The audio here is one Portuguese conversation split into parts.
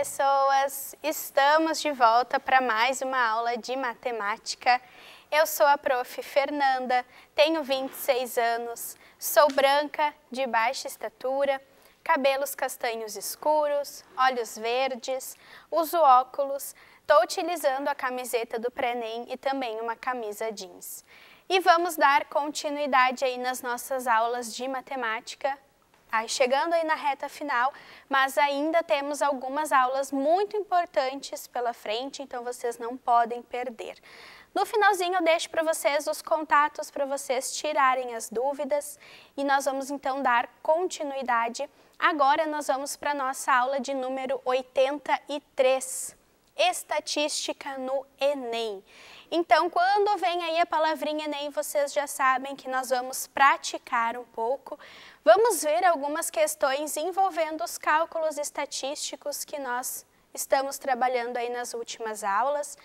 pessoas! Estamos de volta para mais uma aula de matemática. Eu sou a prof. Fernanda, tenho 26 anos, sou branca, de baixa estatura, cabelos castanhos escuros, olhos verdes, uso óculos, estou utilizando a camiseta do Prenem e também uma camisa jeans. E vamos dar continuidade aí nas nossas aulas de matemática Aí chegando aí na reta final, mas ainda temos algumas aulas muito importantes pela frente, então vocês não podem perder. No finalzinho eu deixo para vocês os contatos para vocês tirarem as dúvidas e nós vamos então dar continuidade. Agora nós vamos para nossa aula de número 83, Estatística no Enem. Então, quando vem aí a palavrinha Enem, vocês já sabem que nós vamos praticar um pouco. Vamos ver algumas questões envolvendo os cálculos estatísticos que nós estamos trabalhando aí nas últimas aulas.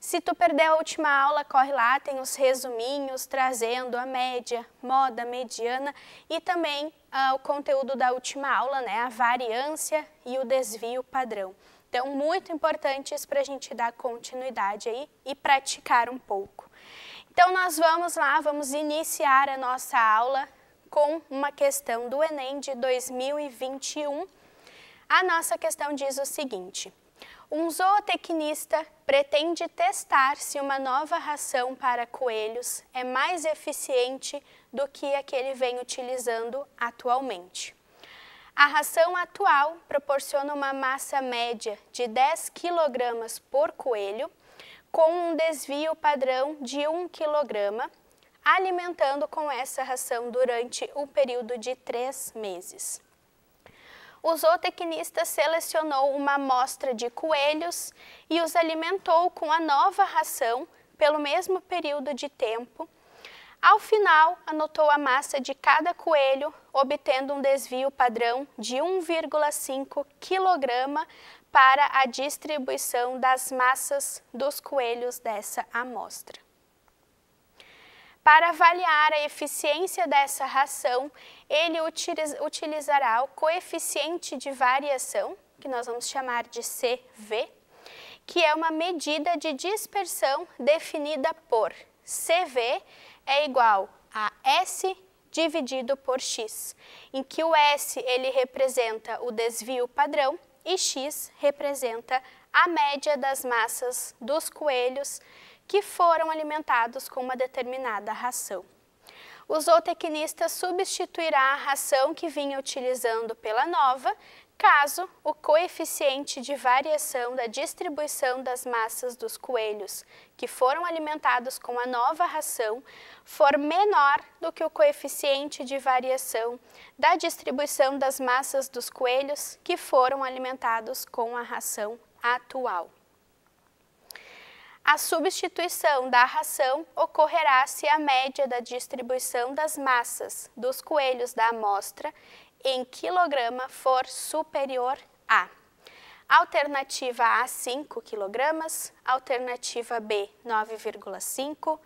Se tu perdeu a última aula, corre lá, tem os resuminhos trazendo a média, moda, mediana e também ah, o conteúdo da última aula, né, a variância e o desvio padrão. Então, muito importante isso para a gente dar continuidade aí e praticar um pouco. Então, nós vamos lá, vamos iniciar a nossa aula com uma questão do Enem de 2021. A nossa questão diz o seguinte: um zootecnista pretende testar se uma nova ração para coelhos é mais eficiente do que a que ele vem utilizando atualmente. A ração atual proporciona uma massa média de 10 kg por coelho, com um desvio padrão de 1 kg, alimentando com essa ração durante um período de 3 meses. O zootecnista selecionou uma amostra de coelhos e os alimentou com a nova ração pelo mesmo período de tempo ao final, anotou a massa de cada coelho, obtendo um desvio padrão de 1,5 kg para a distribuição das massas dos coelhos dessa amostra. Para avaliar a eficiência dessa ração, ele utilizará o coeficiente de variação, que nós vamos chamar de CV, que é uma medida de dispersão definida por CV, é igual a S dividido por x, em que o S ele representa o desvio padrão e x representa a média das massas dos coelhos que foram alimentados com uma determinada ração. O zootecnista substituirá a ração que vinha utilizando pela nova, caso, o coeficiente de variação da distribuição das massas dos coelhos que foram alimentados com a nova ração for menor do que o coeficiente de variação da distribuição das massas dos coelhos que foram alimentados com a ração atual. A substituição da ração ocorrerá se a média da distribuição das massas dos coelhos da amostra em quilograma for superior a. Alternativa A, 5 quilogramas, alternativa B, 9,5,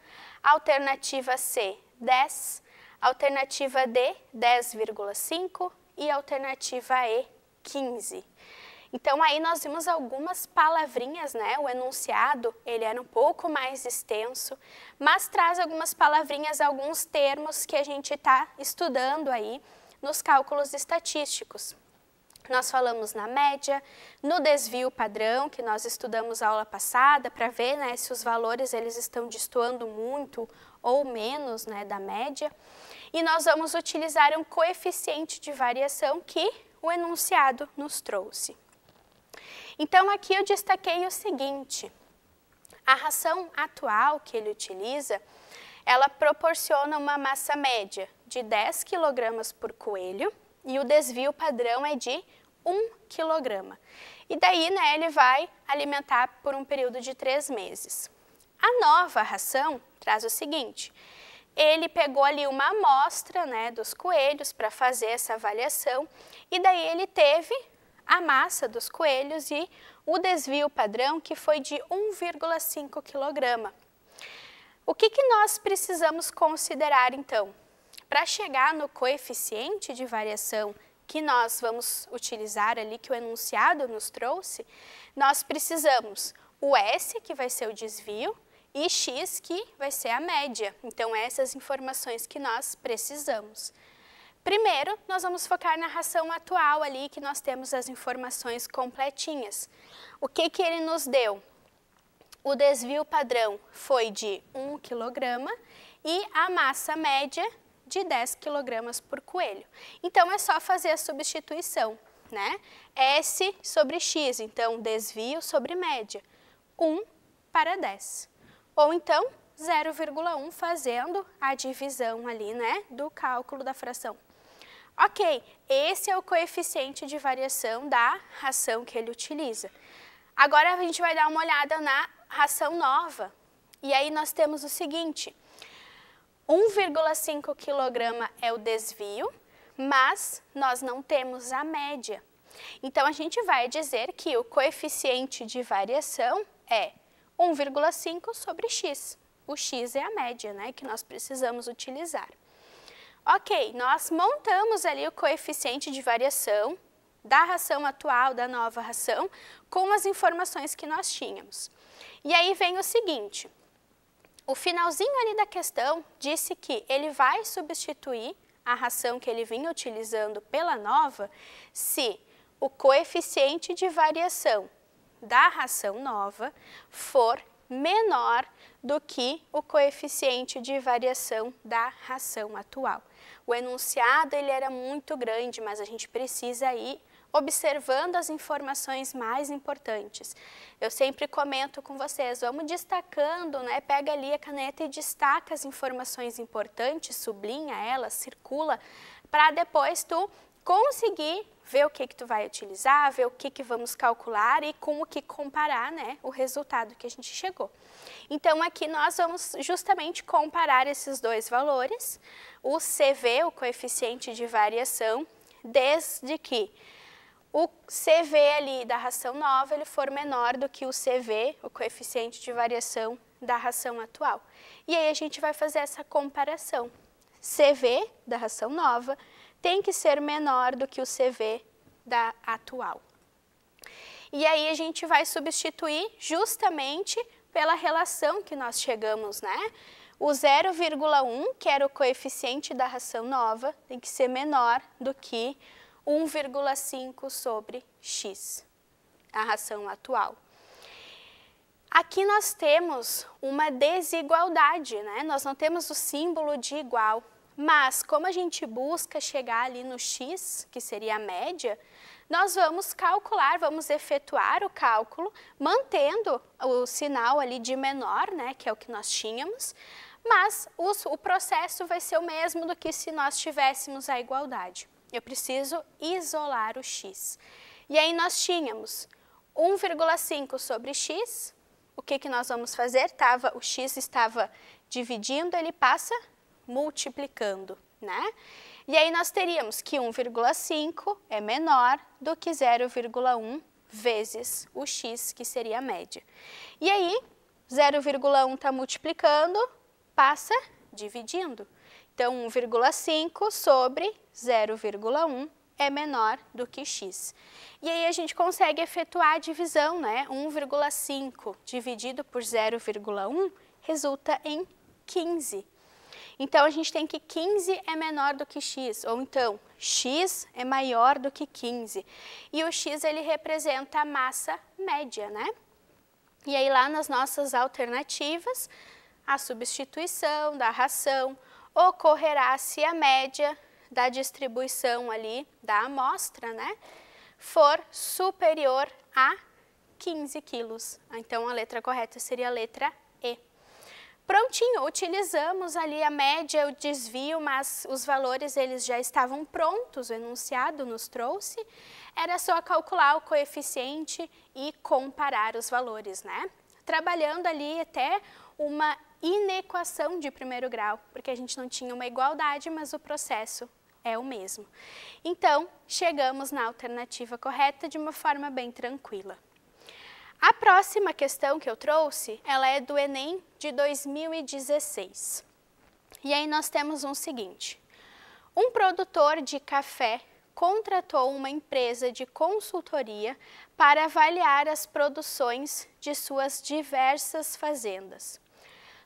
alternativa C, 10, alternativa D, 10,5 e alternativa E, 15. Então aí nós vimos algumas palavrinhas, né? O enunciado, ele era um pouco mais extenso, mas traz algumas palavrinhas, alguns termos que a gente está estudando aí nos cálculos estatísticos. Nós falamos na média, no desvio padrão, que nós estudamos a aula passada, para ver né, se os valores eles estão destoando muito ou menos né, da média. E nós vamos utilizar um coeficiente de variação que o enunciado nos trouxe. Então, aqui eu destaquei o seguinte, a ração atual que ele utiliza, ela proporciona uma massa média, de 10 kg por coelho e o desvio padrão é de 1 kg. E daí né, ele vai alimentar por um período de 3 meses. A nova ração traz o seguinte, ele pegou ali uma amostra né, dos coelhos para fazer essa avaliação e daí ele teve a massa dos coelhos e o desvio padrão que foi de 1,5 kg. O que, que nós precisamos considerar então? Para chegar no coeficiente de variação que nós vamos utilizar ali, que o enunciado nos trouxe, nós precisamos o S, que vai ser o desvio, e X, que vai ser a média. Então, essas informações que nós precisamos. Primeiro, nós vamos focar na ração atual ali, que nós temos as informações completinhas. O que, que ele nos deu? O desvio padrão foi de 1 kg e a massa média de 10 kg por coelho. Então é só fazer a substituição, né? S sobre X, então desvio sobre média, 1 para 10. Ou então 0,1 fazendo a divisão ali, né, do cálculo da fração. Ok, esse é o coeficiente de variação da ração que ele utiliza. Agora a gente vai dar uma olhada na ração nova. E aí nós temos o seguinte, 1,5 quilograma é o desvio, mas nós não temos a média. Então, a gente vai dizer que o coeficiente de variação é 1,5 sobre x. O x é a média né, que nós precisamos utilizar. Ok, nós montamos ali o coeficiente de variação da ração atual, da nova ração, com as informações que nós tínhamos. E aí vem o seguinte, o finalzinho ali da questão disse que ele vai substituir a ração que ele vinha utilizando pela nova se o coeficiente de variação da ração nova for menor do que o coeficiente de variação da ração atual. O enunciado ele era muito grande, mas a gente precisa ir observando as informações mais importantes. Eu sempre comento com vocês, vamos destacando, né? Pega ali a caneta e destaca as informações importantes, sublinha elas, circula, para depois tu conseguir ver o que que tu vai utilizar, ver o que que vamos calcular e com o que comparar, né, o resultado que a gente chegou. Então aqui nós vamos justamente comparar esses dois valores, o CV, o coeficiente de variação, desde que o CV ali da ração nova ele for menor do que o CV, o coeficiente de variação da ração atual. E aí a gente vai fazer essa comparação. CV da ração nova tem que ser menor do que o CV da atual. E aí a gente vai substituir justamente pela relação que nós chegamos, né? O 0,1, que era o coeficiente da ração nova, tem que ser menor do que 1,5 sobre x, a ração atual. Aqui nós temos uma desigualdade, né? Nós não temos o símbolo de igual, mas como a gente busca chegar ali no x, que seria a média, nós vamos calcular, vamos efetuar o cálculo, mantendo o sinal ali de menor, né, que é o que nós tínhamos, mas o, o processo vai ser o mesmo do que se nós tivéssemos a igualdade. Eu preciso isolar o x. E aí nós tínhamos 1,5 sobre x. O que, que nós vamos fazer? Tava, o x estava dividindo, ele passa multiplicando. Né? E aí nós teríamos que 1,5 é menor do que 0,1 vezes o x, que seria a média. E aí, 0,1 está multiplicando, passa dividindo. Então, 1,5 sobre 0,1 é menor do que x. E aí a gente consegue efetuar a divisão, né? 1,5 dividido por 0,1 resulta em 15. Então, a gente tem que 15 é menor do que x, ou então x é maior do que 15. E o x, ele representa a massa média, né? E aí, lá nas nossas alternativas, a substituição da ração, ocorrerá se a média da distribuição ali da amostra, né, for superior a 15 quilos. Então, a letra correta seria a letra E. Prontinho, utilizamos ali a média, o desvio, mas os valores eles já estavam prontos, o enunciado nos trouxe. Era só calcular o coeficiente e comparar os valores, né? Trabalhando ali até uma inequação de primeiro grau, porque a gente não tinha uma igualdade, mas o processo é o mesmo. Então, chegamos na alternativa correta de uma forma bem tranquila. A próxima questão que eu trouxe, ela é do Enem de 2016. E aí nós temos um seguinte. Um produtor de café contratou uma empresa de consultoria para avaliar as produções de suas diversas fazendas.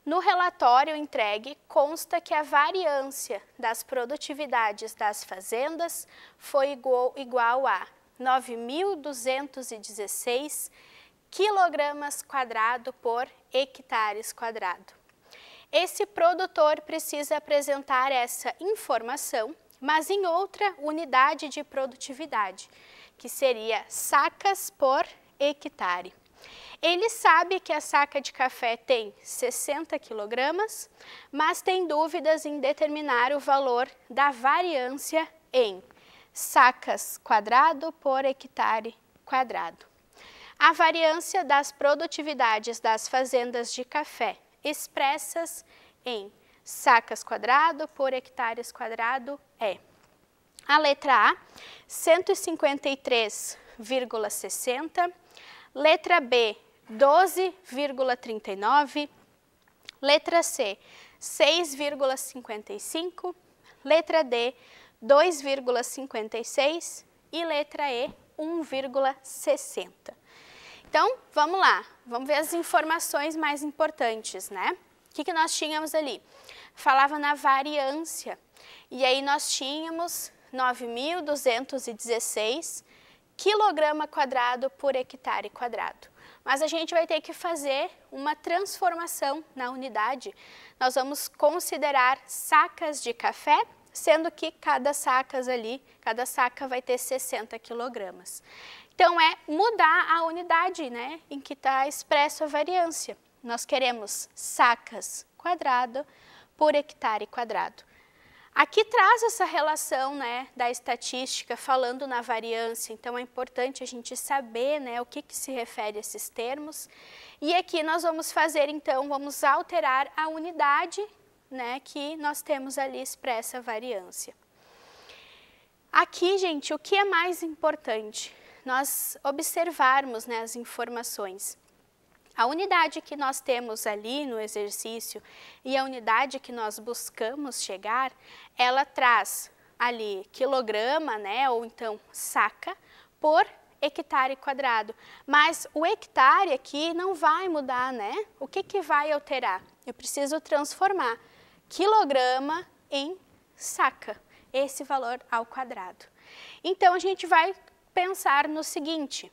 No relatório entregue, consta que a variância das produtividades das fazendas foi igual, igual a 9.216 quilogramas quadrado por hectares quadrado. Esse produtor precisa apresentar essa informação, mas em outra unidade de produtividade, que seria sacas por hectare. Ele sabe que a saca de café tem 60 quilogramas, mas tem dúvidas em determinar o valor da variância em sacas quadrado por hectare quadrado. A variância das produtividades das fazendas de café expressas em sacas quadrado por hectares quadrado é a letra A, 153,60, letra B, 12,39. Letra C, 6,55. Letra D, 2,56. E letra E, 1,60. Então, vamos lá. Vamos ver as informações mais importantes, né? O que, que nós tínhamos ali? Falava na variância. E aí nós tínhamos 9.216 quilograma quadrado por hectare quadrado mas a gente vai ter que fazer uma transformação na unidade. Nós vamos considerar sacas de café, sendo que cada sacas ali, cada saca vai ter 60 quilogramas. Então é mudar a unidade, né, em que está expressa a variância. Nós queremos sacas quadrado por hectare quadrado. Aqui traz essa relação né, da estatística falando na variância, então é importante a gente saber né, o que, que se refere a esses termos. E aqui nós vamos fazer, então, vamos alterar a unidade né, que nós temos ali expressa a variância. Aqui, gente, o que é mais importante? Nós observarmos né, as informações. A unidade que nós temos ali no exercício e a unidade que nós buscamos chegar, ela traz ali quilograma, né, ou então saca, por hectare quadrado. Mas o hectare aqui não vai mudar, né? O que, que vai alterar? Eu preciso transformar quilograma em saca, esse valor ao quadrado. Então, a gente vai pensar no seguinte,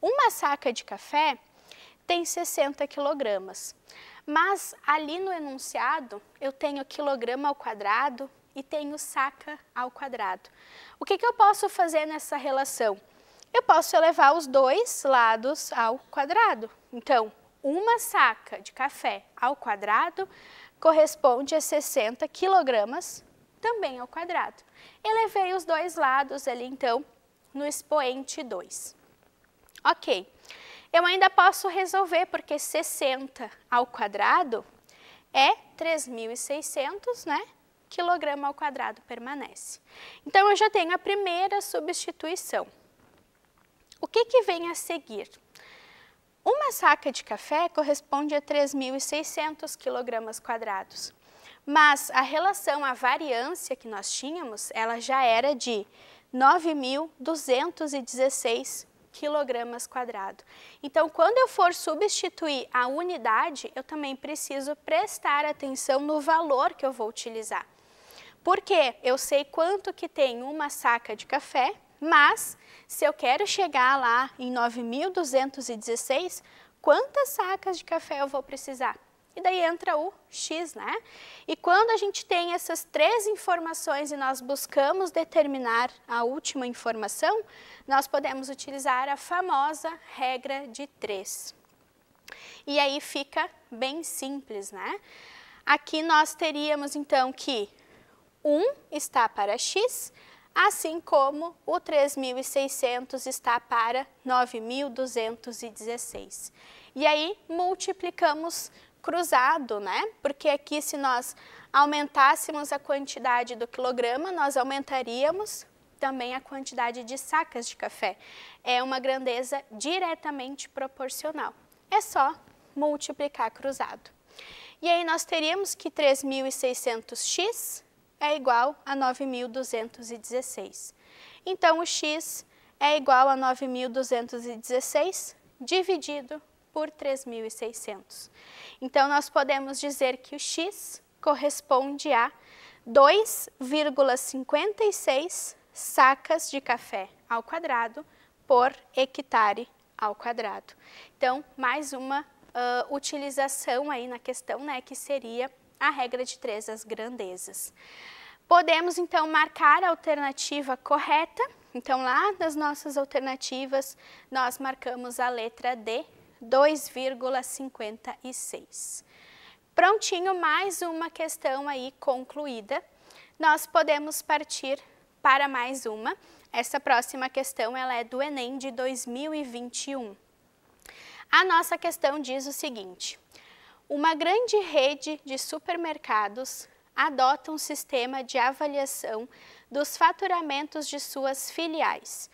uma saca de café tem 60 quilogramas, mas ali no enunciado eu tenho quilograma ao quadrado, e tenho saca ao quadrado. O que, que eu posso fazer nessa relação? Eu posso elevar os dois lados ao quadrado. Então, uma saca de café ao quadrado corresponde a 60 quilogramas também ao quadrado. Elevei os dois lados ali, então, no expoente 2. Ok. Eu ainda posso resolver, porque 60 ao quadrado é 3.600, né? quilograma ao quadrado permanece. Então, eu já tenho a primeira substituição. O que, que vem a seguir? Uma saca de café corresponde a 3.600 quilogramas quadrados. Mas a relação a variância que nós tínhamos, ela já era de 9.216 quilogramas quadrado. Então, quando eu for substituir a unidade, eu também preciso prestar atenção no valor que eu vou utilizar. Porque eu sei quanto que tem uma saca de café, mas se eu quero chegar lá em 9.216, quantas sacas de café eu vou precisar? E daí entra o X, né? E quando a gente tem essas três informações e nós buscamos determinar a última informação, nós podemos utilizar a famosa regra de três. E aí fica bem simples, né? Aqui nós teríamos então que 1 está para X, assim como o 3.600 está para 9.216. E aí multiplicamos cruzado, né? Porque aqui se nós aumentássemos a quantidade do quilograma, nós aumentaríamos também a quantidade de sacas de café. É uma grandeza diretamente proporcional. É só multiplicar cruzado. E aí nós teríamos que 3.600x é igual a 9.216. Então, o x é igual a 9.216 dividido por 3.600. Então, nós podemos dizer que o x corresponde a 2,56 sacas de café ao quadrado por hectare ao quadrado. Então, mais uma uh, utilização aí na questão, né, que seria a regra de três das grandezas. Podemos, então, marcar a alternativa correta. Então, lá nas nossas alternativas, nós marcamos a letra D, 2,56. Prontinho, mais uma questão aí concluída. Nós podemos partir para mais uma. Essa próxima questão ela é do Enem de 2021. A nossa questão diz o seguinte: uma grande rede de supermercados adota um sistema de avaliação dos faturamentos de suas filiais,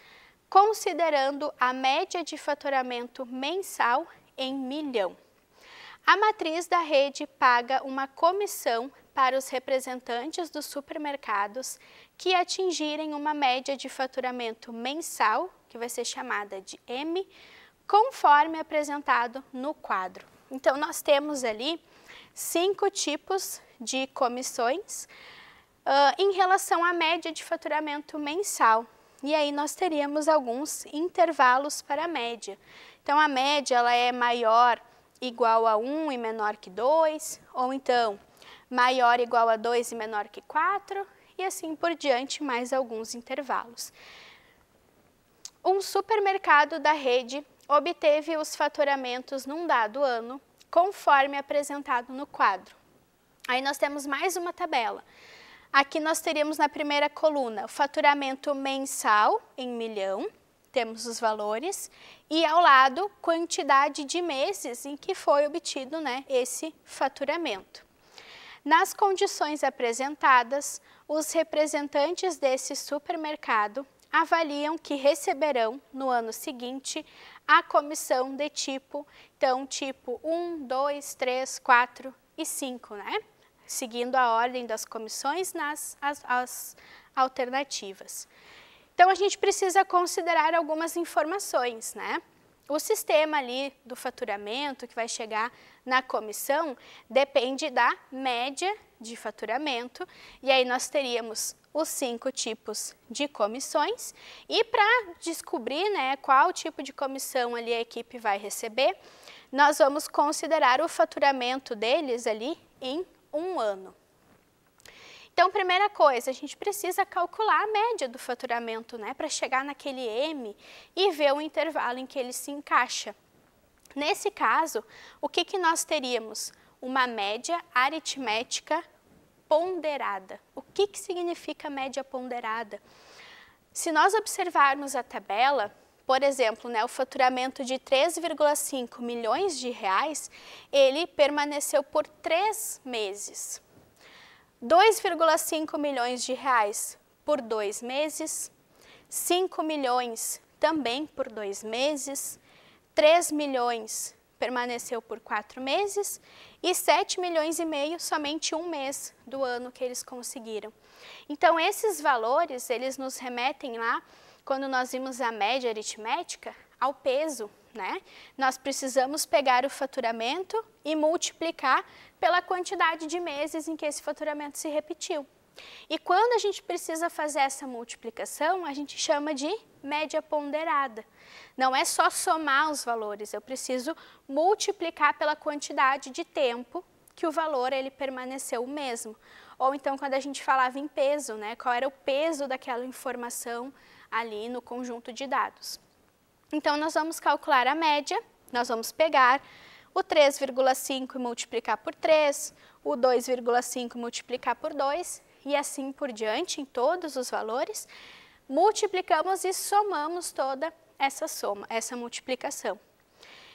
considerando a média de faturamento mensal em milhão. A matriz da rede paga uma comissão para os representantes dos supermercados que atingirem uma média de faturamento mensal, que vai ser chamada de M, conforme apresentado no quadro. Então, nós temos ali cinco tipos de comissões uh, em relação à média de faturamento mensal. E aí nós teríamos alguns intervalos para a média. Então, a média ela é maior igual a 1 e menor que 2, ou então maior igual a 2 e menor que 4, e assim por diante, mais alguns intervalos. Um supermercado da rede obteve os faturamentos num dado ano, conforme apresentado no quadro. Aí nós temos mais uma tabela. Aqui nós teríamos na primeira coluna o faturamento mensal em milhão, temos os valores, e ao lado quantidade de meses em que foi obtido né, esse faturamento. Nas condições apresentadas, os representantes desse supermercado avaliam que receberão, no ano seguinte, a comissão de tipo, então tipo 1, 2, 3, 4 e 5, né? Seguindo a ordem das comissões nas as, as alternativas. Então a gente precisa considerar algumas informações, né? O sistema ali do faturamento que vai chegar na comissão depende da média de faturamento, e aí nós teríamos os cinco tipos de comissões. E para descobrir né, qual tipo de comissão ali a equipe vai receber, nós vamos considerar o faturamento deles ali em um ano. Então, primeira coisa, a gente precisa calcular a média do faturamento, né, para chegar naquele M e ver o intervalo em que ele se encaixa. Nesse caso, o que, que nós teríamos? Uma média aritmética ponderada. O que, que significa média ponderada? Se nós observarmos a tabela, por exemplo, né, o faturamento de 3,5 milhões de reais, ele permaneceu por três meses. 2,5 milhões de reais por dois meses, 5 milhões também por dois meses, 3 milhões permaneceu por quatro meses e 7 milhões e meio somente um mês do ano que eles conseguiram. Então esses valores, eles nos remetem lá, quando nós vimos a média aritmética, ao peso, né? Nós precisamos pegar o faturamento e multiplicar pela quantidade de meses em que esse faturamento se repetiu. E quando a gente precisa fazer essa multiplicação, a gente chama de média ponderada. Não é só somar os valores, eu preciso multiplicar pela quantidade de tempo que o valor ele permaneceu o mesmo. Ou então quando a gente falava em peso, né, qual era o peso daquela informação ali no conjunto de dados. Então nós vamos calcular a média, nós vamos pegar o 3,5 e multiplicar por 3, o 2,5 multiplicar por 2 e assim por diante em todos os valores, multiplicamos e somamos toda essa soma, essa multiplicação.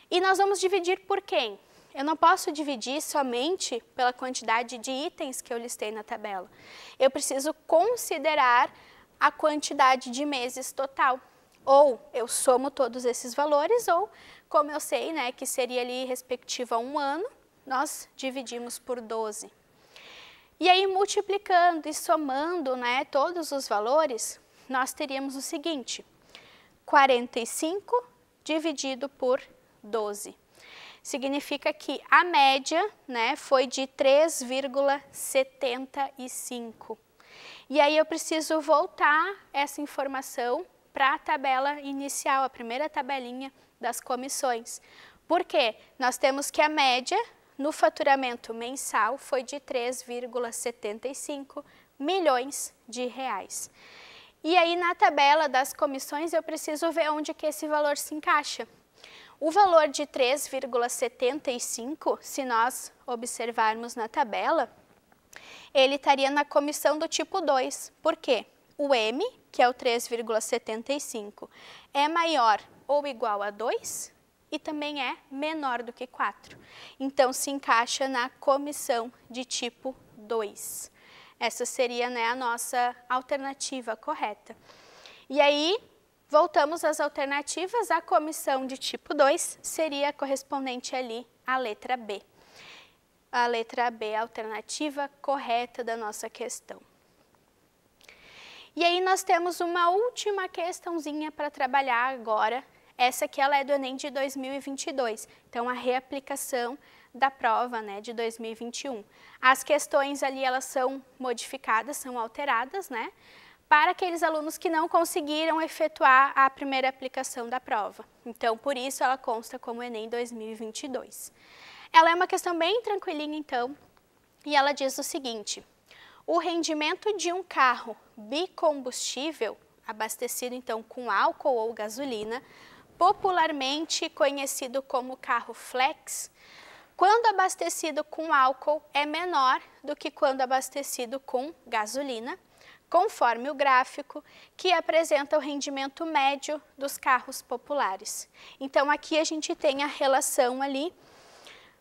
E nós vamos dividir por quem? Eu não posso dividir somente pela quantidade de itens que eu listei na tabela. Eu preciso considerar a quantidade de meses total. Ou eu somo todos esses valores, ou, como eu sei, né, que seria ali respectivo a um ano, nós dividimos por 12. E aí, multiplicando e somando né, todos os valores, nós teríamos o seguinte: 45 dividido por 12. Significa que a média né, foi de 3,75. E aí eu preciso voltar essa informação para a tabela inicial, a primeira tabelinha das comissões. Por quê? Nós temos que a média no faturamento mensal foi de 3,75 milhões de reais. E aí na tabela das comissões eu preciso ver onde que esse valor se encaixa. O valor de 3,75, se nós observarmos na tabela, ele estaria na comissão do tipo 2. Por quê? O M, que é o 3,75, é maior ou igual a 2 e também é menor do que 4. Então, se encaixa na comissão de tipo 2. Essa seria né, a nossa alternativa correta. E aí, voltamos às alternativas. A comissão de tipo 2 seria correspondente ali à letra B. A letra B a alternativa correta da nossa questão. E aí nós temos uma última questãozinha para trabalhar agora, essa aqui ela é do Enem de 2022, então a reaplicação da prova né, de 2021. As questões ali elas são modificadas, são alteradas, né? Para aqueles alunos que não conseguiram efetuar a primeira aplicação da prova. Então, por isso ela consta como Enem 2022. Ela é uma questão bem tranquilinha, então, e ela diz o seguinte: o rendimento de um carro bicombustível, abastecido então com álcool ou gasolina, popularmente conhecido como carro flex, quando abastecido com álcool é menor do que quando abastecido com gasolina, conforme o gráfico que apresenta o rendimento médio dos carros populares. Então aqui a gente tem a relação ali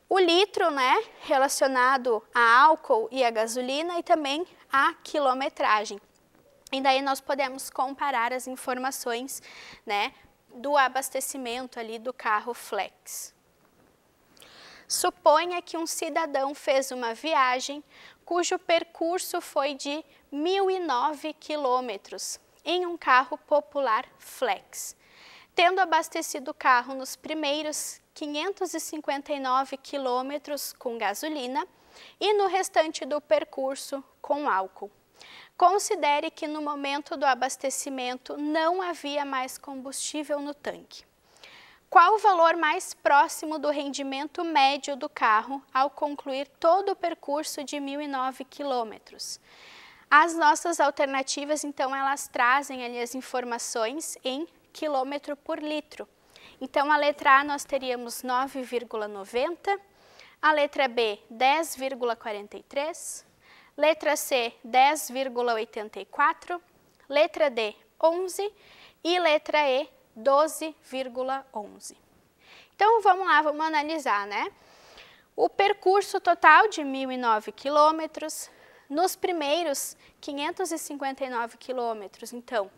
o litro, né, relacionado a álcool e a gasolina e também a quilometragem. E daí nós podemos comparar as informações, né, do abastecimento ali do carro flex. Suponha que um cidadão fez uma viagem cujo percurso foi de 1.009 quilômetros em um carro popular flex, tendo abastecido o carro nos primeiros 559 quilômetros com gasolina e no restante do percurso com álcool. Considere que no momento do abastecimento não havia mais combustível no tanque. Qual o valor mais próximo do rendimento médio do carro ao concluir todo o percurso de 1.009 quilômetros? As nossas alternativas, então, elas trazem ali as informações em quilômetro por litro. Então, a letra A nós teríamos 9,90, a letra B 10,43, letra C, 10,84, letra D, 11 e letra E, 12,11. Então, vamos lá, vamos analisar, né? O percurso total de 1.009 quilômetros, nos primeiros 559 quilômetros, então,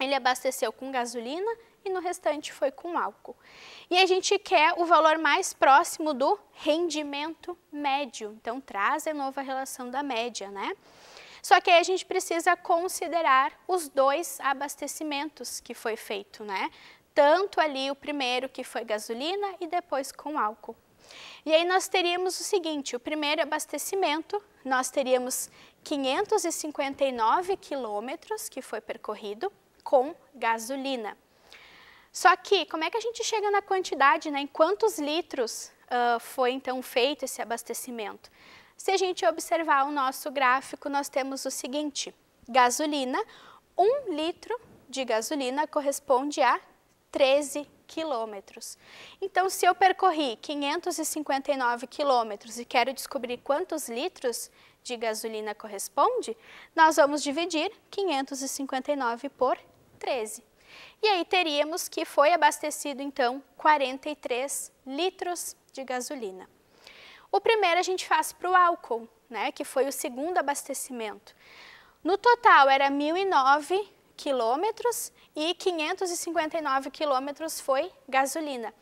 ele abasteceu com gasolina e no restante foi com álcool. E a gente quer o valor mais próximo do rendimento médio. Então traz de novo a relação da média, né? Só que aí a gente precisa considerar os dois abastecimentos que foi feito, né? Tanto ali o primeiro que foi gasolina e depois com álcool. E aí nós teríamos o seguinte, o primeiro abastecimento, nós teríamos 559 quilômetros que foi percorrido com gasolina. Só que, como é que a gente chega na quantidade, né? em quantos litros uh, foi então feito esse abastecimento? Se a gente observar o nosso gráfico, nós temos o seguinte, gasolina, um litro de gasolina corresponde a 13 quilômetros. Então, se eu percorri 559 quilômetros e quero descobrir quantos litros de gasolina corresponde, nós vamos dividir 559 por 13. E aí teríamos que foi abastecido então 43 litros de gasolina. O primeiro a gente faz para o álcool, né, que foi o segundo abastecimento. No total era 1.009 quilômetros e 559 quilômetros foi gasolina.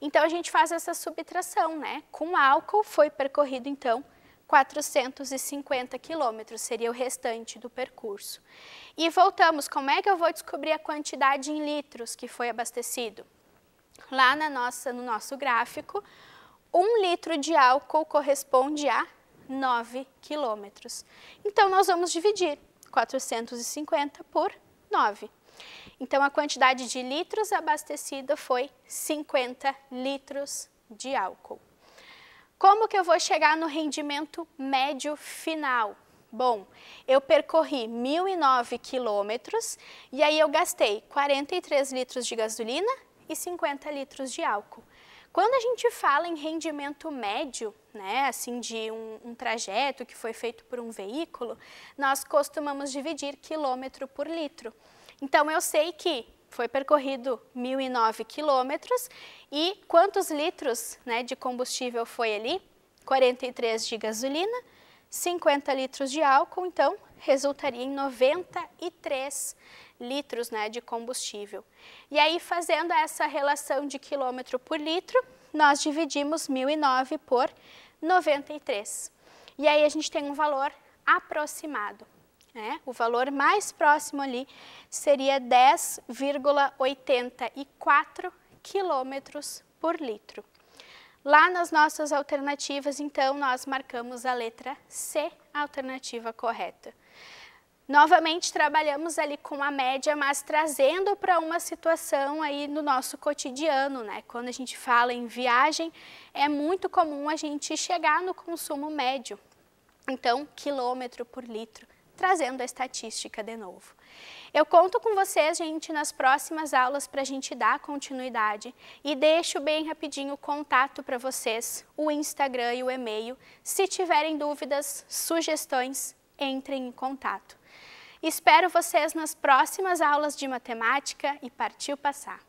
Então a gente faz essa subtração, né? Com álcool foi percorrido então 450 quilômetros, seria o restante do percurso. E voltamos, como é que eu vou descobrir a quantidade em litros que foi abastecido? Lá na nossa, no nosso gráfico, um litro de álcool corresponde a 9 quilômetros. Então, nós vamos dividir 450 por 9. Então, a quantidade de litros abastecida foi 50 litros de álcool. Como que eu vou chegar no rendimento médio final? Bom, eu percorri 1.009 quilômetros e aí eu gastei 43 litros de gasolina e 50 litros de álcool. Quando a gente fala em rendimento médio, né, assim de um, um, trajeto que foi feito por um veículo, nós costumamos dividir quilômetro por litro. Então eu sei que foi percorrido 1.009 quilômetros e quantos litros né, de combustível foi ali? 43 de gasolina, 50 litros de álcool, então resultaria em 93 litros né, de combustível. E aí, fazendo essa relação de quilômetro por litro, nós dividimos 1.009 por 93. E aí a gente tem um valor aproximado. Né? O valor mais próximo ali seria 10,84 quilômetros por litro. Lá nas nossas alternativas, então, nós marcamos a letra C, a alternativa correta. Novamente, trabalhamos ali com a média, mas trazendo para uma situação aí no nosso cotidiano, né? Quando a gente fala em viagem, é muito comum a gente chegar no consumo médio. Então, quilômetro por litro, trazendo a estatística de novo. Eu conto com vocês, gente, nas próximas aulas para a gente dar continuidade. E deixo bem rapidinho o contato para vocês, o Instagram e o e-mail. Se tiverem dúvidas, sugestões, entrem em contato. Espero vocês nas próximas aulas de matemática e partiu passar!